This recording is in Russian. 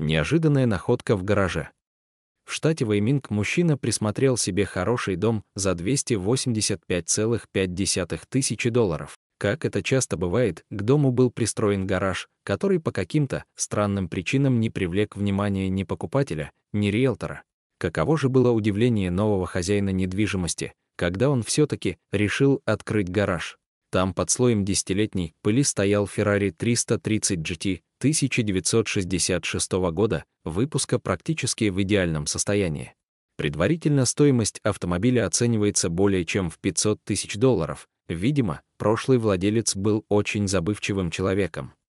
Неожиданная находка в гараже. В штате Вейминг мужчина присмотрел себе хороший дом за 285,5 тысячи долларов. Как это часто бывает, к дому был пристроен гараж, который по каким-то странным причинам не привлек внимания ни покупателя, ни риэлтора. Каково же было удивление нового хозяина недвижимости, когда он все-таки решил открыть гараж. Там под слоем десятилетней пыли стоял Ferrari 330 GT 1966 года выпуска практически в идеальном состоянии. Предварительно стоимость автомобиля оценивается более чем в 500 тысяч долларов. Видимо, прошлый владелец был очень забывчивым человеком.